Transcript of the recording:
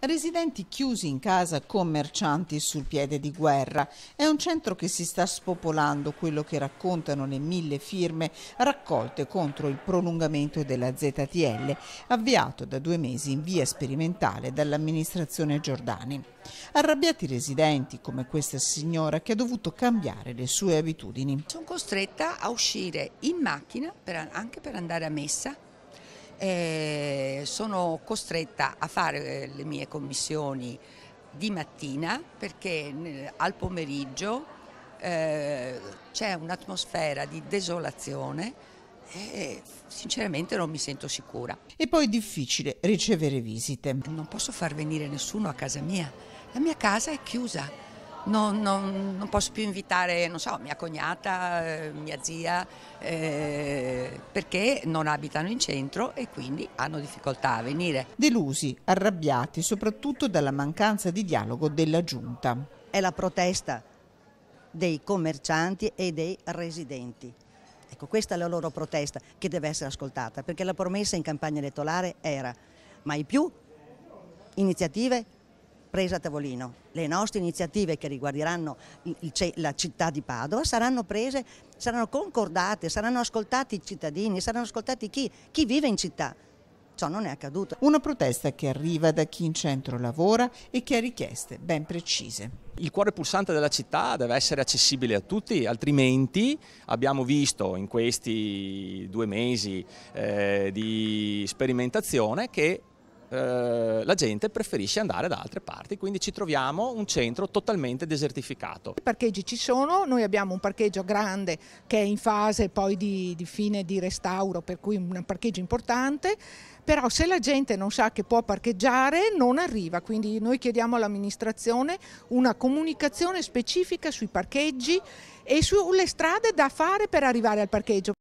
Residenti chiusi in casa commercianti sul piede di guerra. È un centro che si sta spopolando, quello che raccontano le mille firme raccolte contro il prolungamento della ZTL, avviato da due mesi in via sperimentale dall'amministrazione Giordani. Arrabbiati residenti come questa signora che ha dovuto cambiare le sue abitudini. Sono costretta a uscire in macchina per, anche per andare a messa eh, sono costretta a fare eh, le mie commissioni di mattina perché eh, al pomeriggio eh, c'è un'atmosfera di desolazione e sinceramente non mi sento sicura. E poi è difficile ricevere visite. Non posso far venire nessuno a casa mia, la mia casa è chiusa non, non, non posso più invitare, so, mia cognata, eh, mia zia, eh, perché non abitano in centro e quindi hanno difficoltà a venire. Delusi, arrabbiati soprattutto dalla mancanza di dialogo della giunta. È la protesta dei commercianti e dei residenti. Ecco, questa è la loro protesta che deve essere ascoltata, perché la promessa in campagna elettorale era mai più iniziative presa a tavolino. Le nostre iniziative che riguarderanno la città di Padova saranno prese, saranno concordate, saranno ascoltati i cittadini, saranno ascoltati chi, chi vive in città. Ciò non è accaduto. Una protesta che arriva da chi in centro lavora e che ha richieste ben precise. Il cuore pulsante della città deve essere accessibile a tutti, altrimenti abbiamo visto in questi due mesi eh, di sperimentazione che eh, la gente preferisce andare da altre parti, quindi ci troviamo un centro totalmente desertificato. I parcheggi ci sono, noi abbiamo un parcheggio grande che è in fase poi di, di fine di restauro, per cui un parcheggio importante, però se la gente non sa che può parcheggiare non arriva, quindi noi chiediamo all'amministrazione una comunicazione specifica sui parcheggi e sulle strade da fare per arrivare al parcheggio.